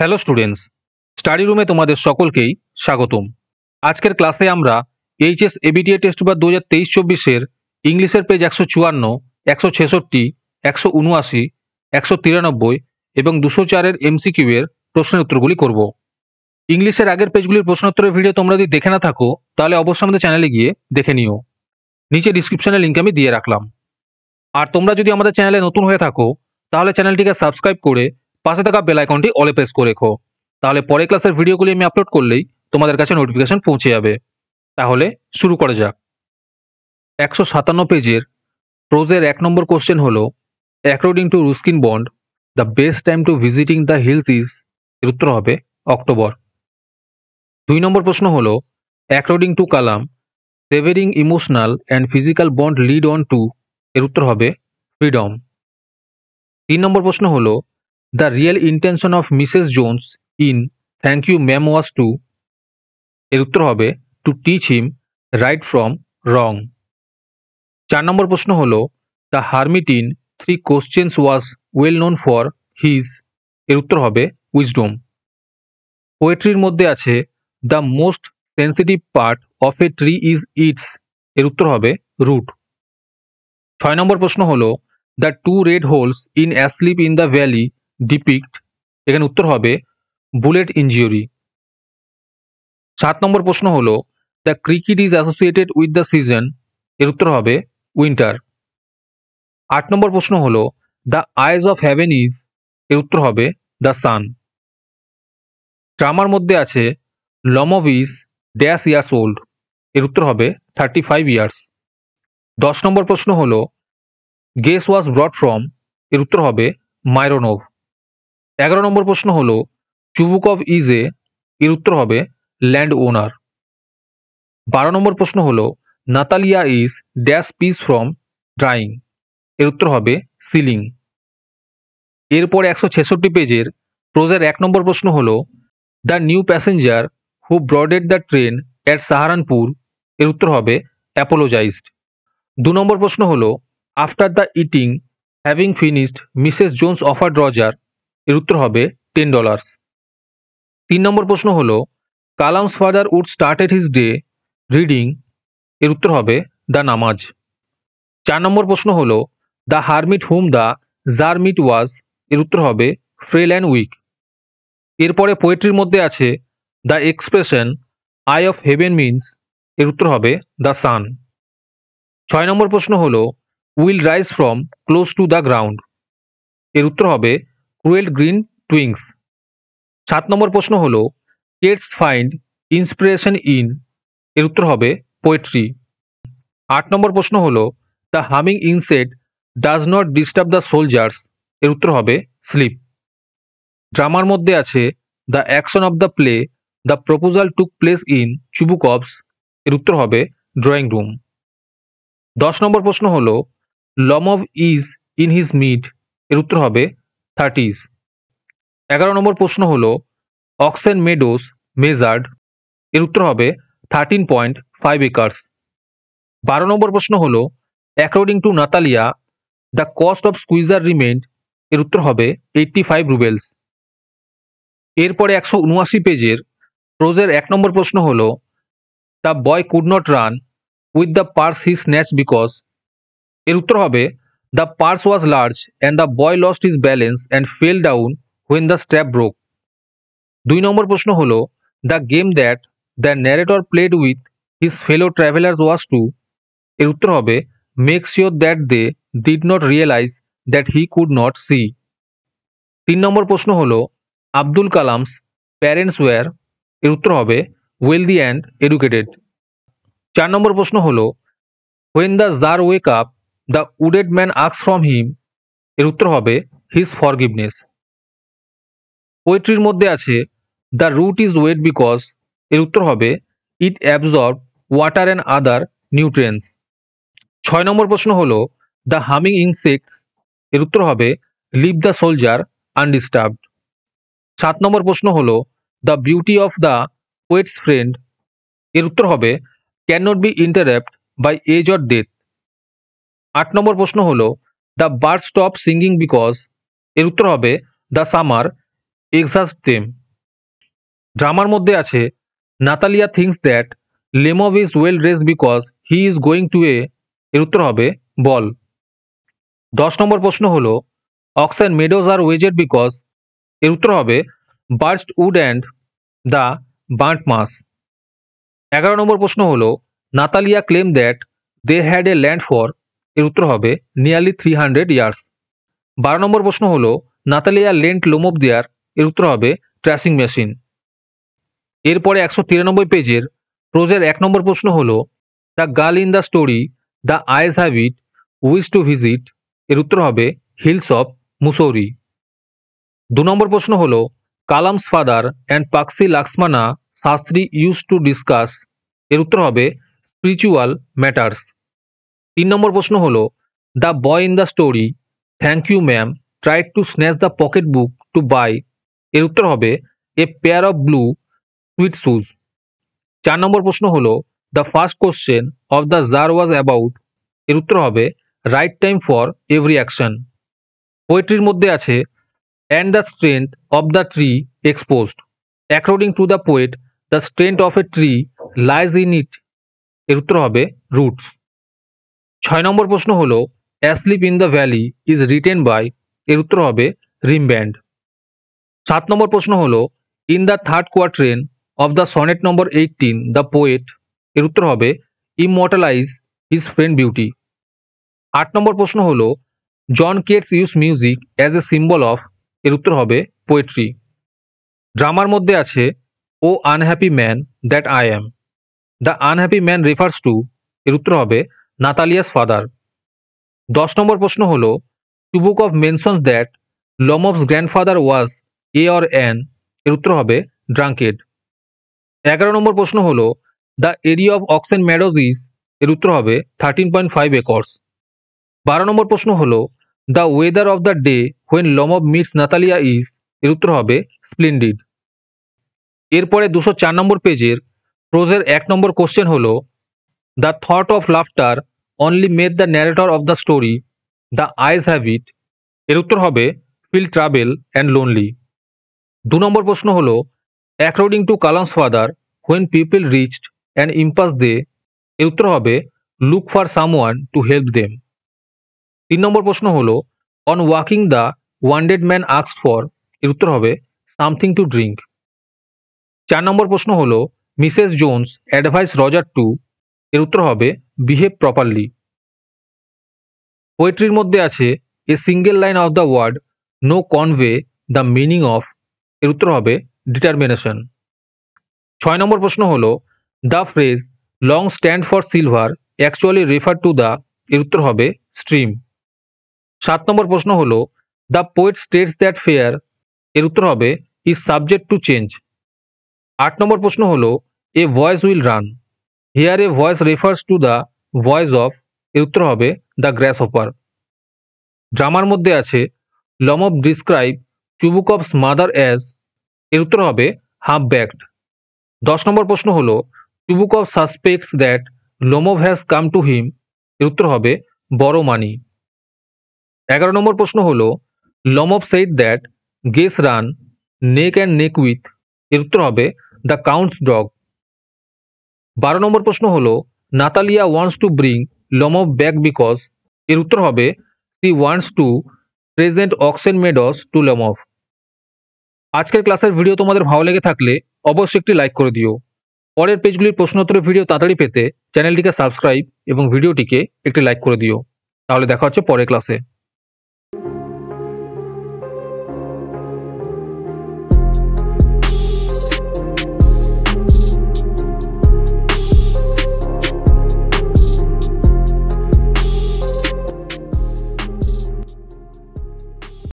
Hello students study রুমে তোমাদের সকলকেই স্বাগতম আজকের ক্লাসে আমরা এইচএস এবিটিএ টেস্ট বা দু হাজার তেইশ চব্বিশের ইংলিশের পেজ একশো চুয়ান্ন একশো ছেষট্টি একশো উনআশি একশো তিরানব্বই এবং দুশো চারের এমসিকিউ এর প্রশ্নের উত্তরগুলি করব ইংলিশের আগের পেজগুলির প্রশ্নোত্তরের ভিডিও তোমরা যদি দেখে না থাকো তাহলে অবশ্যই আমাদের চ্যানেলে গিয়ে দেখে নিও নিচে ডিসক্রিপশনে লিঙ্ক আমি দিয়ে রাখলাম আর তোমরা যদি আমাদের চ্যানেলে নতুন হয়ে থাকো তাহলে চ্যানেলটিকে সাবস্ক্রাইব করে পাশে থাকা বেল আইকনটি অলে প্রেস করে রেখো তাহলে পরের ক্লাসের ভিডিওগুলি আমি আপলোড করলেই তোমাদের কাছে নোটিফিকেশন পৌঁছে যাবে তাহলে শুরু করা যাক একশো সাতান্ন পেজের প্রোজের এক নম্বর কোশ্চেন হল according to Ruskin Bond the best time to visiting the hills is এর উত্তর হবে অক্টোবর দুই নম্বর প্রশ্ন হল according to Kalam severing emotional and physical bond lead on to এর উত্তর হবে ফ্রিডম তিন নম্বর প্রশ্ন হলো The real intention of Mrs. Jones in Thank You Ma'am was to এর উত্তর হবে to teach him right from wrong চার নম্বর প্রশ্ন হলো the hermit in three questions was well known for his এর উত্তর হবে উইজডোম পোয়েট্রির মধ্যে আছে the most sensitive part of a tree is its এর উত্তর হবে রুট ছয় নম্বর প্রশ্ন হল the two red holes in asleep in the valley depict এখানে উত্তর হবে বুলেট ইঞ্জিওরি সাত নম্বর প্রশ্ন হল the cricket is associated with the season এর উত্তর হবে উইন্টার আট নম্বর প্রশ্ন হল the eyes of heaven is এর উত্তর হবে দ্য সান ড্রামার মধ্যে আছে Lomov is dash years old এর উত্তর হবে থার্টি ফাইভ ইয়ার্স দশ নম্বর প্রশ্ন হল গেস ওয়াজ ব্রড ফ্রম এর উত্তর হবে মাইরোনোভ এগারো নম্বর প্রশ্ন হলো অফ ইজ এ এর উত্তর হবে ল্যান্ড ওনার বারো নম্বর প্রশ্ন হলো Natalya is dash piece from drying এর উত্তর হবে সিলিং এরপর একশো ছেষট্টি পেজের প্রোজের এক নম্বর প্রশ্ন হল the new passenger who boarded the train at Saharanpur এর উত্তর হবে অ্যাপোলোজাইজড দু নম্বর প্রশ্ন হল after the eating having finished Mrs Jones offer Roger এর উত্তর হবে টেন ডলার্স তিন নম্বর প্রশ্ন হলো Kalam's father would started his day reading the উত্তর হবে দ্য নামাজ চার নম্বর প্রশ্ন হলো the hermit hmm the hermit was এর উত্তর হবে ফ্রেল অ্যান্ড উইক এরপরে পোয়েট্রির মধ্যে আছে the expression eye of heaven means এর উত্তর হবে দ্য সান ছয় নম্বর প্রশ্ন হল will rise from close to the ground এর উত্তর হবে ক্রুয়েল গ্রিন টুইংস সাত নম্বর প্রশ্ন হল কেটস ফাইন্ড ইন্সপিরেশন ইন এর উত্তর হবে পোয়েট্রি আট নম্বর প্রশ্ন হল the humming insect does not disturb the soldiers এর উত্তর হবে স্লিপ ড্রামার মধ্যে আছে the action of the play the proposal took place in Chubukov's এর উত্তর হবে ড্রয়িং রুম দশ নম্বর প্রশ্ন হল Lomov is in his mid এর উত্তর হবে থার্টিজ এগারো নম্বর প্রশ্ন হল অক্সেন মেডোস মেজার্ড এর উত্তর হবে থার্টিন পয়েন্ট ফাইভ একার্স বারো নম্বর প্রশ্ন হল according to Natalya the cost of squeezer remained এর উত্তর হবে এইটটি ফাইভ রুবেলস এরপরে একশো উনআশি পেজের রোজের এক নম্বর প্রশ্ন হল the boy could not run with the purse he snatch because এর উত্তর হবে The purse was large and the boy lost his balance and fell down when the strap broke. দুই নম্বর প্রশ্ন হলো the game that the narrator played with his fellow travellers was to এর উত্তর হবে make sure that they did not realise that he could not see তিন নম্বর প্রশ্ন হলো Abdul Kalam's parents wire এর উত্তর হবে ওয়েলদি অ্যান্ড এডুকেটেড চার নম্বর প্রশ্ন হলো when the czar wake up the wounded man asks from him এর উত্তর হবে হিজ ফরগিভনেস পোয়েট্রির মধ্যে আছে the root is wet because এর উত্তর হবে it absorb water and other nutrients ছয় নম্বর প্রশ্ন হলো দ্য হামিং ইনসেক্টস এর উত্তর হবে লিভ দ্য সোলজার আনডিস্টার্বড সাত নম্বর প্রশ্ন হল the beauty of the waits friend এর উত্তর হবে can not be interrupt by age or death আট নম্বর প্রশ্ন হলো the bird stop singing because এর উত্তর হবে দ্য সামার এক্সাস্ট দেম ড্রামার মধ্যে আছে Natalia thinks that Lomov is well dress because he is going to a এর উত্তর হবে বল দশ নম্বর প্রশ্ন হল ox and meadows are waged because এর উত্তর হবে burst wood and the burnt marsh এগারো নম্বর প্রশ্ন হল Natalia claim that they had a land for এর উত্তর হবে নিয়ারলি থ্রি হান্ড্রেড ইয়ার্স বারো নম্বর প্রশ্ন হল নাতালিয়া লেন্ট অফ দেয়ার এর উত্তর হবে ট্র্যাসিং মেশিন এরপরে একশো তিরানব্বই পেজের প্রোজের এক নম্বর প্রশ্ন হল the girl in the story the eyes have it wish to visit এর উত্তর হবে হিলস অফ মুসৌরি দু নম্বর প্রশ্ন হল Kalam's father and Pakshi Lakshmana Sastry use to discuss এর উত্তর হবে স্পিরিচুয়াল ম্যাটার্স তিন নম্বর প্রশ্ন হলো the boy in the story thank you ma'am try to snatch the pocket book to buy এর উত্তর হবে a pair of blue suede shoes চার নম্বর প্রশ্ন হল the first question of the czar was about এর উত্তর হবে right time for every action পোয়েট্রির মধ্যে আছে and the strength of the tree exposed according to the poet the strength of a tree lies in it এর উত্তর হবে roots ছয় নম্বর প্রশ্ন হলো asleep in the valley is written by এর উত্তর হবে রিমব্যান্ড সাত নম্বর প্রশ্ন হলো in the third quatrain of the sonnet number eighteen the poet এর উত্তর হবে ইমোটালাইজ হিজ ফ্রেন্ড বিউটি আট নম্বর প্রশ্ন হলো John Keats use music as a symbol of এর উত্তর হবে পোয়েট্রি ড্রামার মধ্যে আছে O unhappy man that I am the unhappy man refers to এর উত্তর হবে নাতালিয়াস ফাদার দশ নম্বর প্রশ্ন হল Chubukov mentions that Lomov's grandfather was a or an এর উত্তর হবে ড্রাঙ্কেড এগারো নম্বর প্রশ্ন হল the area of oxen meadows is এর উত্তর হবে থার্টিন পয়েন্ট ফাইভ একর্স বারো নম্বর প্রশ্ন হল the weather of the day when Lomov meets Natalia is এর উত্তর হবে স্প্লেন্ডিড এরপরে দুশো চার নম্বর পেজের প্রোজের এক নম্বর কোশ্চেন হল the thought of laughter only made the narrator of the story the eyes have it এর উত্তর হবে ফিল ট্রাভেল অ্যান্ড লোনলি দু নম্বর প্রশ্ন হল according to Kalam's father when people reached and impasse they এর উত্তর হবে look for someone to help them তিন নম্বর প্রশ্ন হল on waking the wounded man asks for এর উত্তর হবে সামথিং টু ড্রিঙ্ক চার নম্বর প্রশ্ন হল Mrs Jones advise Roger to এর উত্তর হবে বিহেভ প্রপারলি পোয়েট্রির মধ্যে আছে a single line of the word no convey the meaning of এর উত্তর হবে ডিটারমিনেশন ছয় নম্বর প্রশ্ন হল the phrase long stand for silver actually refer to the এর উত্তর হবে স্ট্রিম সাত নম্বর প্রশ্ন হল the poet states that fair এর উত্তর হবে ইজ সাবজেক্ট টু চেঞ্জ আট নম্বর প্রশ্ন হল a voice will run here a voice refers to the voice of এর উত্তর হবে দ্য গ্র্যাস অপার ড্রামার মধ্যে আছে Lomov describe Chubukov mother as এর উত্তর হবে হাফ ব্যাকড দশ নম্বর প্রশ্ন হল Chubukov suspects that Lomov has come to him এর উত্তর হবে বড় মানি এগারো নম্বর প্রশ্ন হল of said that Guess run neck and neck with এর উত্তর হবে দ্য কাউন্টস ডগ বারো নম্বর প্রশ্ন হল Natalia wants to bring Lomov back because এর উত্তর হবে she wants to present oxen meadows to Lomov আজকের ক্লাসের ভিডিও তোমাদের ভালো লেগে থাকলে অবশ্যই একটি লাইক করে দিও পরের পেজগুলির প্রশ্নোত্তরের ভিডিও তাড়াতাড়ি পেতে চ্যানেলটিকে সাবস্ক্রাইব এবং ভিডিওটিকে একটি লাইক করে দিও তাহলে দেখা হচ্ছে পরের ক্লাসে